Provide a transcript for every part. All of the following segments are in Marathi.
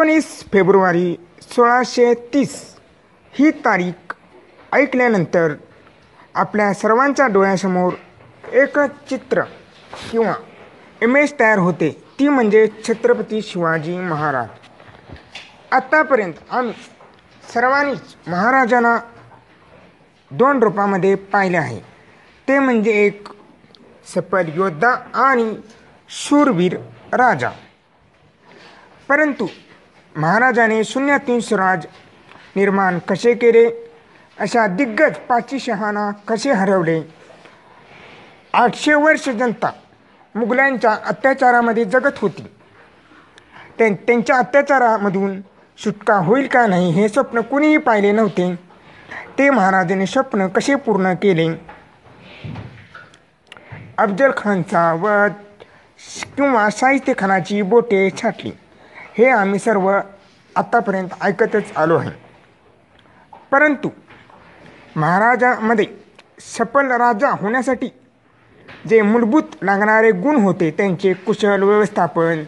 एकोणीस फेब्रुवारी सोळाशे तीस ही तारीख ऐकल्यानंतर आपल्या सर्वांच्या डोळ्यासमोर एक चित्र किंवा इमेज तयार होते ती म्हणजे छत्रपती शिवाजी महाराज आत्तापर्यंत आम्ही सर्वांनीच महाराजांना दोन रूपामध्ये पाहिले आहे ते म्हणजे एक सफल योद्धा आणि शूरवीर राजा परंतु महाराजाने शून्यातून स्वराज निर्माण कसे केले अशा दिग्गज पाची शहाना कसे हरवले आठशे वर्ष जनता मुघलांच्या अत्याचारामध्ये जगत होती त्यां त्यांच्या अत्याचारामधून सुटका होईल का नाही हे स्वप्न कुणीही पाहिले नव्हते ते महाराजाने स्वप्न कसे पूर्ण केले अफजल खानचा वध किंवा साहित्य खानाची बोटे छाटली हे आम्ही सर्व आत्तापर्यंत ऐकतच आलो आहे परंतु महाराजामध्ये सफल राजा होण्यासाठी जे मूलभूत लागणारे गुण होते त्यांचे कुशल व्यवस्थापन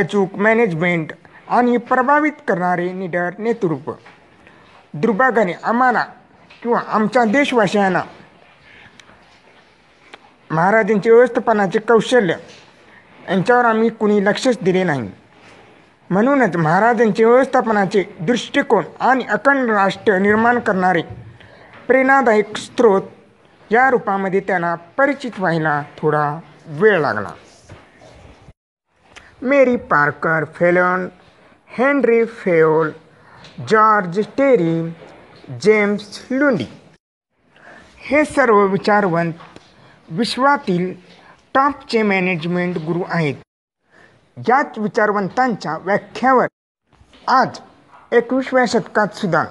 अचूक मॅनेजमेंट आणि प्रभावित करणारे निडर नेतृत्व दुर्भागाने आम्हाला किंवा आमच्या देशवासियांना महाराजांचे व्यवस्थापनाचे कौशल्य यांच्यावर आम्ही कुणी लक्षच दिले नाही म्हणूनच महाराजांचे व्यवस्थापनाचे दृष्टिकोन आणि अखंड राष्ट्र निर्माण करणारे प्रेरणादायक स्रोत या रूपामध्ये त्यांना परिचित व्हायला थोडा वेळ लागला Mary Parker Follett Henry Fayol George Terry James Lundy हे सर्व विचारवंत विश्वातील टॉपचे मॅनेजमेंट गुरु आहेत याच विचारवंतांच्या व्याख्यावर आज एकविसव्या शतकात सुद्धा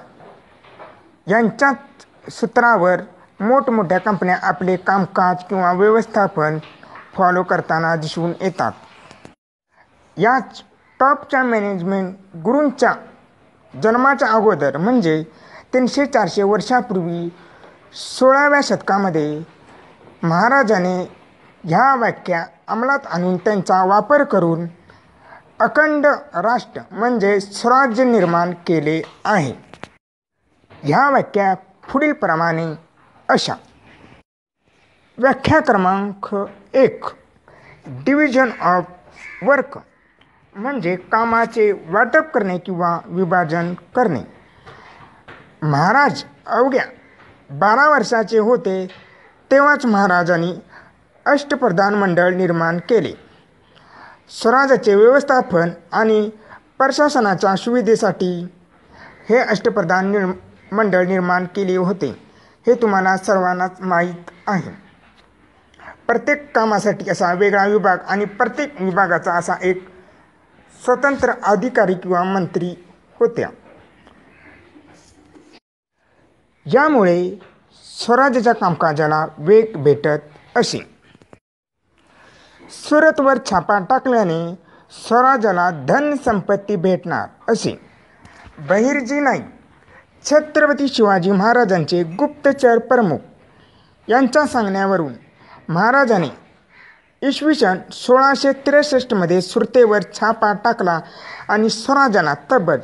यांच्याच सूत्रावर मोठमोठ्या कंपन्या आपले कामकाज किंवा व्यवस्थापन फॉलो करताना दिसून येतात याच टॉपच्या मॅनेजमेंट गुरूंच्या जन्माच्या अगोदर म्हणजे तीनशे चारशे वर्षापूर्वी सोळाव्या शतकामध्ये महाराजाने ह्या वाक्या अंमलात आणून त्यांचा वापर करून अखंड राष्ट्र म्हणजे स्वराज्य निर्माण केले आहे ह्या पुढील पुढीलप्रमाणे अशा व्याख्या क्रमांक एक डिव्हिजन ऑफ वर्क म्हणजे कामाचे वाटप करणे किंवा विभाजन करणे महाराज अवघ्या बारा वर्षाचे होते तेव्हाच महाराजांनी अष्टप्रधान मंडळ निर्माण केले स्वराज्याचे व्यवस्थापन आणि प्रशासनाच्या सुविधेसाठी हे अष्टप्रधान निर् मंडळ निर्माण केले होते हे तुम्हाला सर्वांनाच माहीत आहे प्रत्येक कामासाठी असा वेगळा विभाग आणि प्रत्येक विभागाचा असा एक स्वतंत्र अधिकारी किंवा मंत्री होत्या यामुळे स्वराज्याच्या कामकाजाला वेग भेटत असे सुरतवर छापा टाकल्याने स्वराजाला धनसंपत्ती भेटणार असे बहिर्जी नाईक छत्रपती शिवाजी महाराजांचे गुप्तचर प्रमुख यांच्या सांगण्यावरून महाराजाने इसवी सन सोळाशे त्रेसष्टमध्ये सुरतेवर छापा टाकला आणि स्वराजाला तब्बल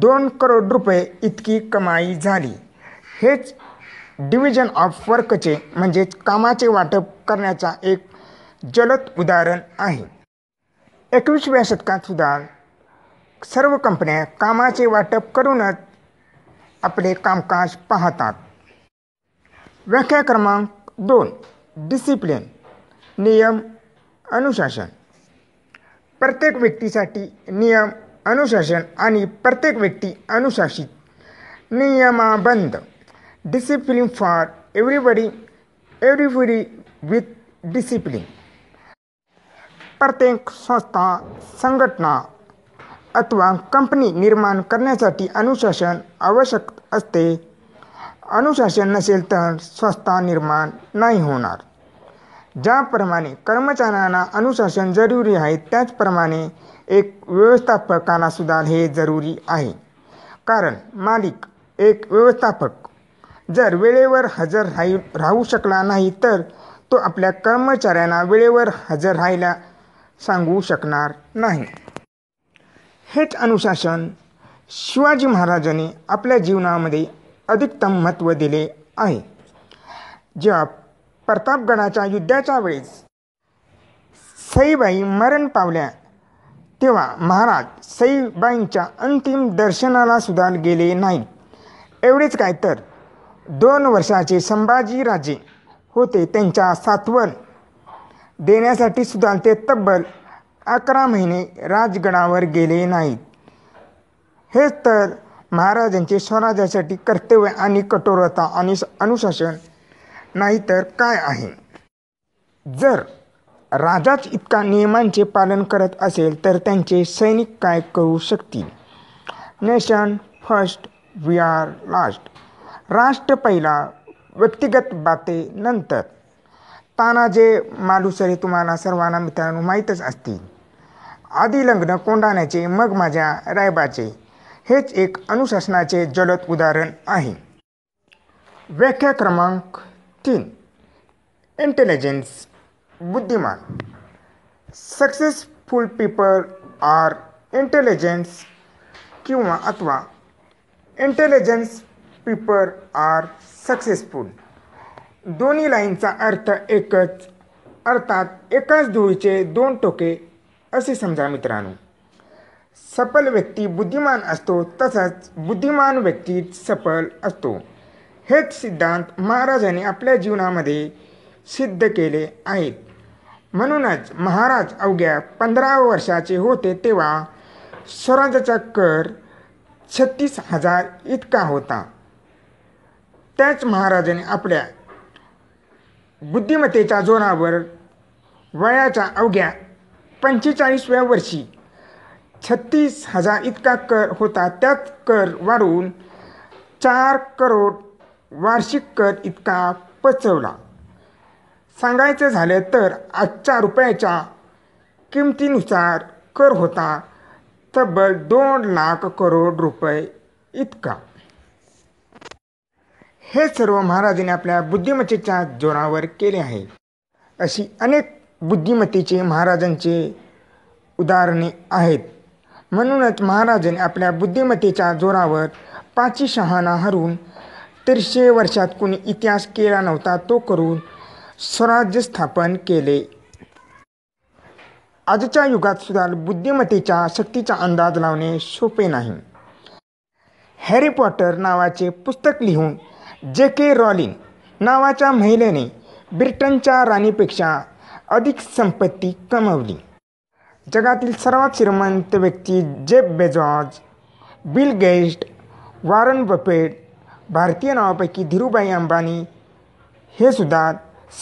दोन करोड रुपये इतकी कमाई झाली हेच डिव्हिजन ऑफ वर्कचे म्हणजेच कामाचे वाटप करण्याचा एक जलद उदाहरण आहे एकवीसव्या शतकात सुद्धा सर्व कंपन्या कामाचे वाटप करूनच आपले कामकाज पाहतात व्याख्या क्रमांक दोन डिसिप्लिन नियम अनुशासन प्रत्येक व्यक्तीसाठी नियम अनुशासन आणि प्रत्येक व्यक्ती अनुशासित नियमाबंद discipline for everybody everybody with discipline प्रत्येक संस्था संघटना अथवा कंपनी निर्माण करण्यासाठी अनुशासन आवश्यक असते अनुशासन नसेल तर संस्था निर्माण नाही होणार ज्याप्रमाणे कर्मचाऱ्यांना अनुशासन जरुरी आहे त्याचप्रमाणे एक सुद्धा हे जरुरी आहे कारण मालिक एक व्यवस्थापक जर वेळेवर हजर राही राहू शकला नाही तर तो आपल्या कर्मचाऱ्यांना वेळेवर हजर राहायला सांगू शकणार नाही हेच अनुशासन शिवाजी महाराजांनी आपल्या जीवनामध्ये अधिकतम महत्त्व दिले आहे जेव्हा प्रतापगडाच्या युद्धाच्या वेळेस सईबाई मरण पावल्या तेव्हा महाराज सईबाईंच्या अंतिम दर्शनाला सुद्धा गेले नाही एवढेच काय तर दोन वर्षाचे संभाजीराजे होते त्यांच्या सातवन देण्यासाठी सुद्धा ते तब्बल अकरा महिने राजगडावर गेले नाहीत हेच तर महाराजांचे स्वराज्यासाठी कर्तव्य आणि कठोरता आणि अनुशासन नाही तर काय आहे जर राजाच इतका नियमांचे पालन करत असेल तर त्यांचे सैनिक काय करू शकतील nation first we are last राष्ट्र पहिला व्यक्तिगत बाते नंतर तानाजे मालुसरे तुम्हाला सर्वांना मित्रांनो माहीतच असतील आधी लग्न कोंडाण्याचे मग माझ्या रायबाचे हेच एक अनुशासनाचे जलद उदाहरण आहे व्याख्या क्रमांक तीन इंटेलिजन्स बुद्धिमान सक्सेसफुल पीपल आर इंटेलिजन्स किंवा अथवा इंटेलिजन्स पीपल आर सक्सेसफुल दोन्ही लाईनचा अर्थ एकच अर्थात एकाच धुळीचे दोन टोके असे समजा मित्रांनो सफल व्यक्ती बुद्धिमान असतो तसंच बुद्धिमान व्यक्ती सफल असतो हेच सिद्धांत महाराजाने आपल्या जीवनामध्ये सिद्ध केले आहेत म्हणूनच महाराज अवघ्या पंधरा वर्षाचे होते तेव्हा स्वराज्याचा कर छत्तीस हजार इतका होता त्याच महाराजाने आपल्या बुद्धिमत्तेच्या जोरावर वयाच्या अवघ्या पंचेचाळीसव्या वर्षी छत्तीस हजार इतका कर होता त्यात कर वाढवून चार करोड वार्षिक कर इतका पचवला सांगायचं झालं तर आजच्या रुपयाच्या किमतीनुसार कर होता तब्बल दोन लाख करोड रुपये इतका हे सर्व महाराजांनी आपल्या बुद्धिमत्तेच्या जोरावर केले आहे अशी अनेक बुद्धिमत्तेचे महाराजांचे उदाहरणे आहेत म्हणूनच महाराजांनी आपल्या बुद्धिमत्तेच्या जोरावर पाची शहाणा हरून तीनशे वर्षात कोणी इतिहास केला नव्हता तो करून स्वराज्य स्थापन केले आजच्या युगात सुद्धा बुद्धिमत्तेच्या शक्तीचा अंदाज लावणे सोपे नाही हॅरी पॉटर नावाचे पुस्तक लिहून जे के रॉलिंग नावाच्या महिलेने ब्रिटनच्या राणीपेक्षा अधिक संपत्ती कमवली जगातील सर्वात श्रीमंत व्यक्ती जेब बेजॉज बिल गेस्ट वॉरन बफेट भारतीय नावापैकी धीरूभाई अंबानी हे सुद्धा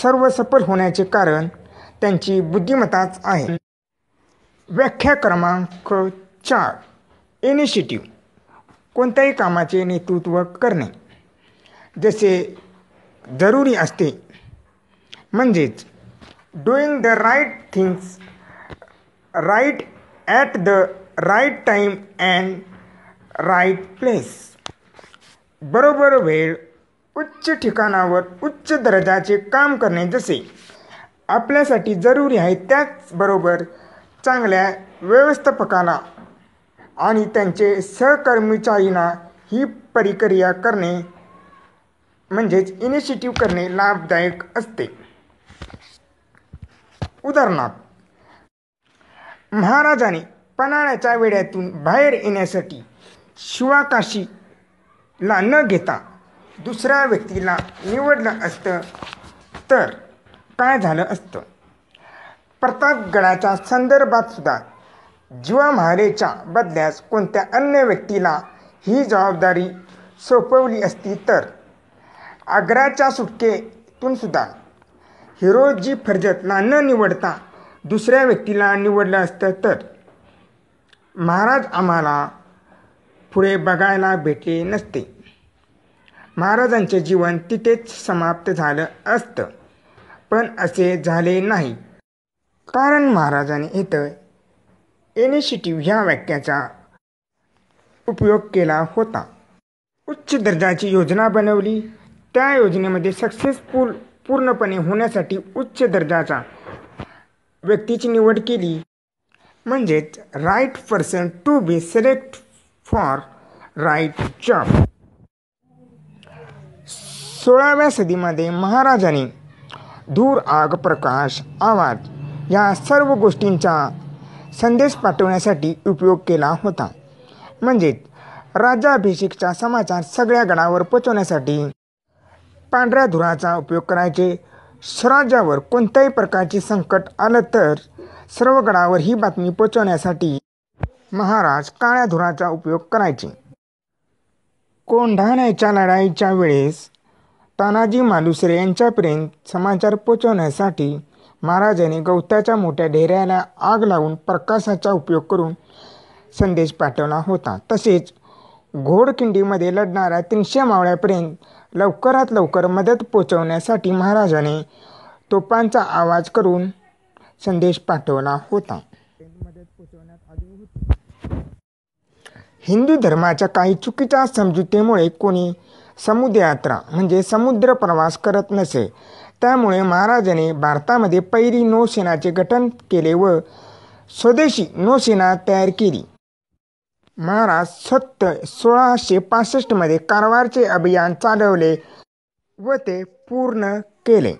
सर्व सफल होण्याचे कारण त्यांची बुद्धिमत्ताच आहे व्याख्या क्रमांक चार इनिशिएटिव्ह कोणत्याही कामाचे नेतृत्व करणे जसे जरुरी असते म्हणजेच doing the right things right at the right time and right place बरोबर वेळ उच्च ठिकाणावर उच्च दर्जाचे काम करणे जसे आपल्यासाठी जरुरी आहे त्याचबरोबर चांगल्या व्यवस्थापकांना आणि त्यांचे सहकर्मचारींना ही परिक्रिया करणे म्हणजेच इनिशिएटिव्ह करणे लाभदायक असते उदाहरणार्थ महाराजाने पन्हाळ्याच्या वेड्यातून बाहेर येण्यासाठी शिवाकाशीला न घेता दुसऱ्या व्यक्तीला निवडलं असतं तर काय झालं असतं प्रतापगडाच्या संदर्भातसुद्धा जीवामहारेच्या बदल्यास कोणत्या अन्य व्यक्तीला ही जबाबदारी सोपवली असती तर आग्राच्या सुटकेतून सुद्धा हिरोजी फर्जत न निवडता दुसऱ्या व्यक्तीला निवडलं असतं तर महाराज आम्हाला पुढे बघायला भेटले नसते महाराजांचे जीवन तिथेच समाप्त झालं असतं पण असे झाले नाही कारण महाराजाने इथं इनिशिटिव्ह ह्या वाक्याचा उपयोग केला होता उच्च दर्जाची योजना बनवली त्या योजनेमध्ये सक्सेसफुल पूर्णपणे होण्यासाठी उच्च दर्जाचा व्यक्तीची निवड केली म्हणजेच right person to be select for right job सोळाव्या सदीमध्ये महाराजाने धूर आग प्रकाश आवाज या सर्व गोष्टींचा संदेश पाठवण्यासाठी उपयोग केला होता म्हणजेच राज्याभिषेकचा समाचार सगळ्या गडावर पोचवण्यासाठी पांढऱ्या धुराचा उपयोग करायचे स्वराज्यावर कोणत्याही प्रकारचे संकट आलं तर सर्व ही बातमी पोचवण्यासाठी महाराज काळ्या धुराचा उपयोग करायचे कोंढाण्याच्या लढाईच्या वेळेस तानाजी मालुसरे यांच्यापर्यंत समाचार पोचवण्यासाठी महाराजांनी गवताच्या मोठ्या ढेऱ्याला आग लावून प्रकाशाचा उपयोग करून संदेश पाठवला होता तसेच घोडखिंडीमध्ये लढणाऱ्या तीनशे मावळ्यापर्यंत लवकरात लवकर मदत पोचवण्यासाठी महाराजाने तोपांचा आवाज करून संदेश पाठवला होता हिंदू धर्माच्या काही चुकीच्या समजुतीमुळे कोणी समुद्रयात्रा म्हणजे समुद्र प्रवास करत नसे त्यामुळे महाराजाने भारतामध्ये पहिली नौसेनाचे गठन केले व स्वदेशी नौसेना तयार केली महाराज सत्य सोळाशे पासष्टमध्ये कारवारचे अभियान चालवले व ते पूर्ण केले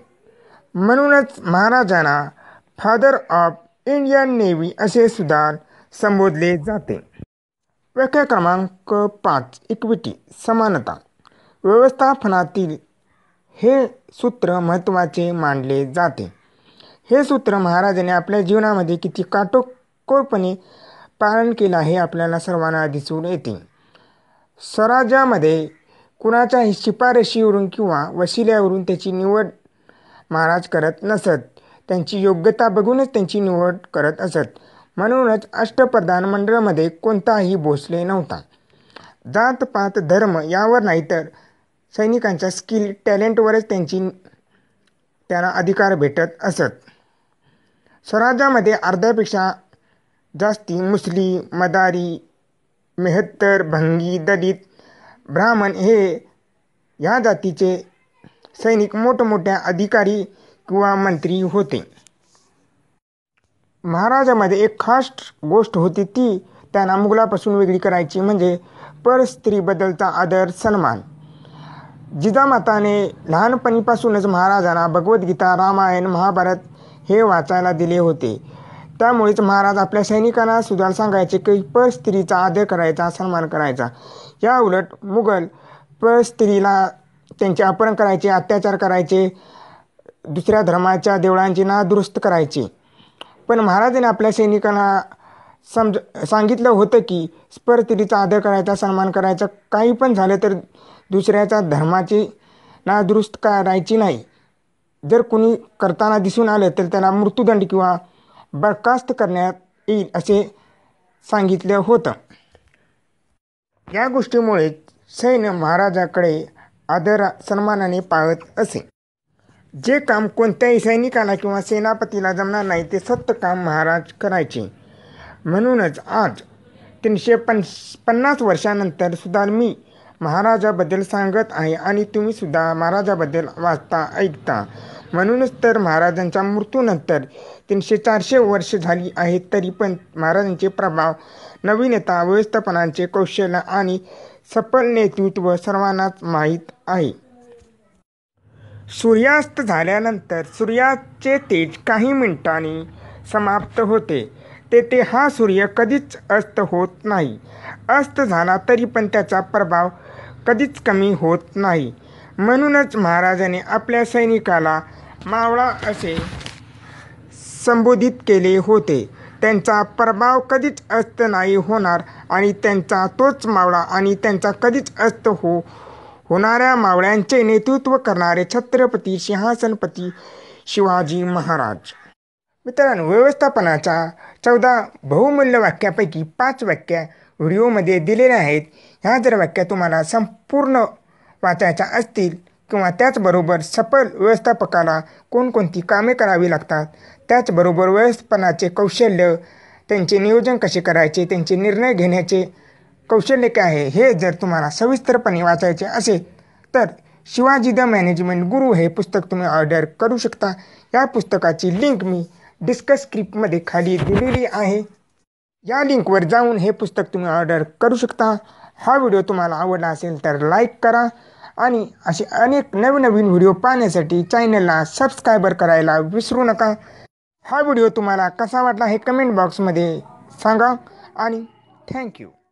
म्हणूनच महाराजांना फादर ऑफ इंडियन नेव्ही असे सुद्धा संबोधले जाते व्याख्या क्रमांक पाच इक्विटी समानता व्यवस्थापनातील हे सूत्र महत्त्वाचे मानले जाते हे सूत्र महाराजांनी आपल्या जीवनामध्ये किती काटोकोरपणे पालन केलं हे आपल्याला सर्वांना दिसून येते स्वराज्यामध्ये कुणाच्याही शिफारशीवरून किंवा वशिल्यावरून त्याची निवड महाराज करत नसत त्यांची योग्यता बघूनच त्यांची निवड करत असत म्हणूनच अष्टप्रधान मंडळामध्ये कोणताही भोसले नव्हता जात पात धर्म यावर नाही तर सैनिकांच्या स्किल टॅलेंटवरच त्यांची त्यांना अधिकार भेटत असत स्वराज्यामध्ये अर्ध्यापेक्षा जास्ती मुस्लिम मदारी मेहत्तर भंगी दलित ब्राह्मण हे या जातीचे सैनिक मोठमोठ्या अधिकारी किंवा मंत्री होते महाराजामध्ये एक खास गोष्ट होती ती त्यांना मुघलापासून वेगळी करायची म्हणजे पर स्त्रीबद्दलचा आदर सन्मान जिजामाताने लहानपणीपासूनच महाराजांना भगवद्गीता रामायण महाभारत हे वाचायला दिले होते त्यामुळेच महाराज आपल्या सैनिकांना सुद्धा सांगायचे की पर स्त्रीचा आदर करायचा सन्मान करायचा या उलट मुघल पर स्त्रीला त्यांचे अपहरण करायचे अत्याचार करायचे दुसऱ्या धर्माच्या देवळांची ना दुरुस्त करायची पण महाराजांनी आपल्या सैनिकांना समज सांगितलं होतं की स्पर स्त्रीचा आदर करायचा सन्मान करायचा काही पण झालं तर दुसऱ्याच्या धर्माची ना दुरुस्त करायची नाही जर कोणी करताना दिसून आलं तर त्याला मृत्यूदंड किंवा बरखास्त करण्यात येईल असे सांगितलं होतं या गोष्टीमुळे सैन्य महाराजाकडे आदर सन्मानाने पाळत असे जे काम कोणत्याही सैनिकाला किंवा सेनापतीला जमणार नाही ते सत्य काम महाराज करायचे म्हणूनच आज तीनशे पन पन्नास वर्षानंतर सुद्धा मी महाराजाबद्दल सांगत आहे आणि तुम्ही सुद्धा महाराजाबद्दल वाचता ऐकता म्हणूनच तर महाराजांच्या मृत्यूनंतर तीनशे चारशे वर्ष झाली आहेत तरी पण महाराजांचे प्रभाव नवीनता व्यवस्थापनांचे कौशल्य आणि सफल नेतृत्व सर्वांनाच माहीत आहे सूर्यास्त झाल्यानंतर सूर्याचे तेज काही मिनिटांनी समाप्त होते तेथे हा सूर्य कधीच अस्त होत नाही अस्त झाला तरी पण त्याचा प्रभाव कधीच कमी होत नाही म्हणूनच महाराजाने आपल्या सैनिकाला मावळा असे संबोधित केले होते त्यांचा प्रभाव कधीच अस्त नाही होणार आणि त्यांचा तोच मावळा आणि त्यांचा कधीच अस्त हो होणाऱ्या मावळ्यांचे नेतृत्व करणारे छत्रपती सिंहासनपती शिवाजी महाराज मित्रांनो व्यवस्थापनाच्या चौदा बहुमूल्य वाक्यापैकी पाच वाक्या व्हिडिओमध्ये दिलेल्या आहेत ह्या जर वाक्या तुम्हाला संपूर्ण वाचायच्या असतील किंवा त्याचबरोबर सफल व्यवस्थापकाला कोणकोणती कामे करावी लागतात त्याचबरोबर व्यवस्थापनाचे कौशल्य त्यांचे नियोजन कसे करायचे त्यांचे निर्णय घेण्याचे कौशल्य काय आहे हे जर तुम्हाला सविस्तरपणे वाचायचे असेल तर शिवाजी द मॅनेजमेंट गुरु हे पुस्तक तुम्ही ऑर्डर करू शकता या पुस्तकाची लिंक मी डिस्कस स्क्रिप्टमध्ये खाली दिलेली आहे या लिंकवर जाऊन हे पुस्तक तुम्ही ऑर्डर करू शकता हा व्हिडिओ तुम्हाला आवडला असेल तर लाईक करा आणि असे अनेक नवनवीन व्हिडिओ पाहण्यासाठी चॅनलला सबस्क्रायबर करायला विसरू नका हा व्हिडिओ तुम्हाला कसा वाटला हे कमेंट बॉक्समध्ये सांगा आणि थँक्यू